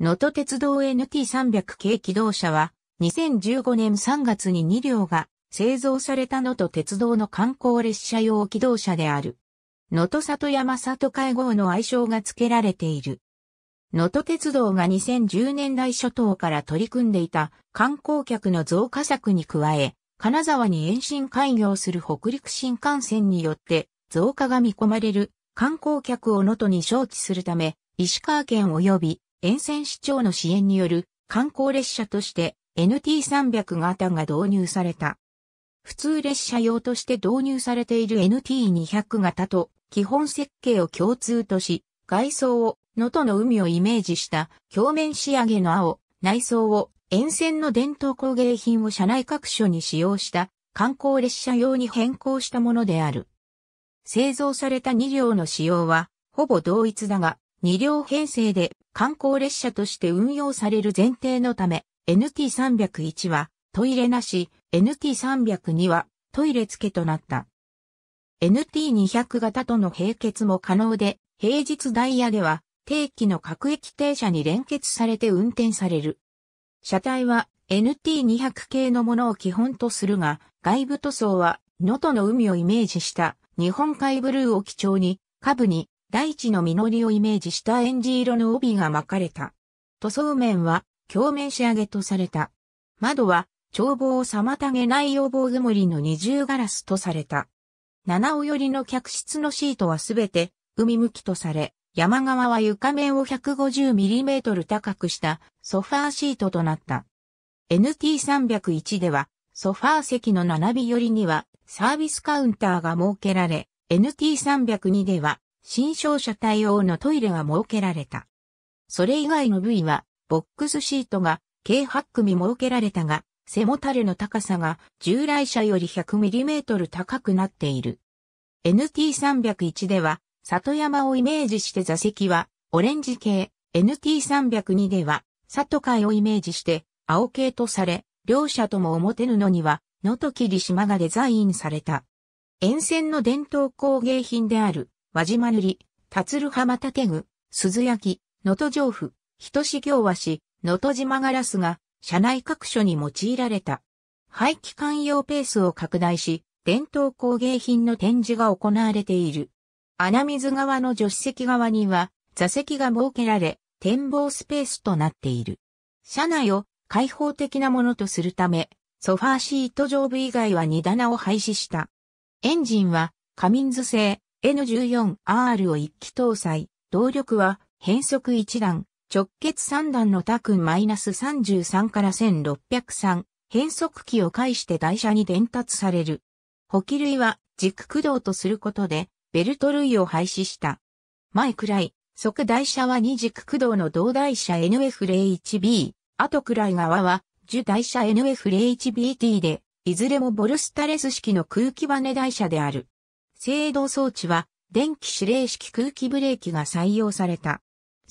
能登鉄道 NT300 系機動車は、2015年3月に2両が製造された能登鉄道の観光列車用機動車である。能登里山里会合の愛称が付けられている。能登鉄道が2010年代初頭から取り組んでいた観光客の増加策に加え、金沢に延伸開業する北陸新幹線によって増加が見込まれる観光客を能登に招致するため、石川県及び沿線市長の支援による観光列車として NT300 型が導入された。普通列車用として導入されている NT200 型と基本設計を共通とし、外装を能登の海をイメージした表面仕上げの青、内装を沿線の伝統工芸品を車内各所に使用した観光列車用に変更したものである。製造された2両の仕様はほぼ同一だが、2両編成で観光列車として運用される前提のため、NT301 はトイレなし、NT302 はトイレ付けとなった。NT200 型との並結も可能で、平日ダイヤでは定期の各駅停車に連結されて運転される。車体は NT200 系のものを基本とするが、外部塗装は能登の海をイメージした日本海ブルーを基調に、下部に大地の実りをイメージしたエンジ色の帯が巻かれた。塗装面は鏡面仕上げとされた。窓は眺望を妨げない要望曇りの二重ガラスとされた。七尾寄りの客室のシートはすべて海向きとされ、山側は床面を 150mm 高くしたソファーシートとなった。NT301 ではソファー席の並び寄りにはサービスカウンターが設けられ、NT302 では新商社対応のトイレが設けられた。それ以外の部位は、ボックスシートが計8組設けられたが、背もたれの高さが従来車より 100mm 高くなっている。NT301 では、里山をイメージして座席はオレンジ系、NT302 では、里海をイメージして青系とされ、両者とも表布には、野と霧島がデザインされた。沿線の伝統工芸品である、輪島塗、り、達る浜建具、鈴焼、能登城府、人志行和紙、能登島ガラスが、社内各所に用いられた。廃棄管用ペースを拡大し、伝統工芸品の展示が行われている。穴水側の助手席側には、座席が設けられ、展望スペースとなっている。車内を開放的なものとするため、ソファーシート上部以外は荷棚を廃止した。エンジンは、カミンズ製、N14R を一機搭載、動力は変速一段、直結三段のタクン -33 から1603、変速機を介して台車に伝達される。補機類は軸駆動とすることで、ベルト類を廃止した。前くらい、即台車は二軸駆動の同台車 NF01B、後くらい側は、受台車 NF01BT で、いずれもボルスタレス式の空気バネ台車である。制動装置は電気指令式空気ブレーキが採用された。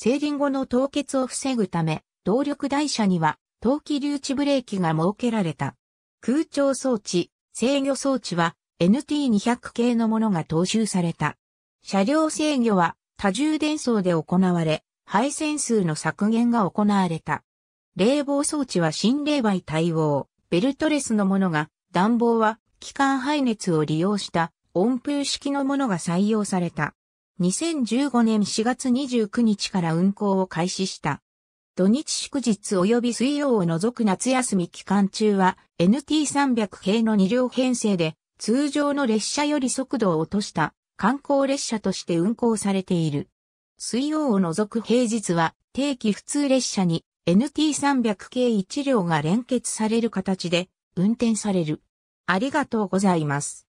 ング後の凍結を防ぐため、動力台車には陶器留置ブレーキが設けられた。空調装置、制御装置は NT200 系のものが踏襲された。車両制御は多重電装で行われ、配線数の削減が行われた。冷房装置は新冷媒対応、ベルトレスのものが、暖房は機関排熱を利用した温風式のものが採用された。2015年4月29日から運行を開始した。土日祝日及び水曜を除く夏休み期間中は NT300 系の2両編成で通常の列車より速度を落とした観光列車として運行されている。水曜を除く平日は定期普通列車に NT300 系1両が連結される形で運転される。ありがとうございます。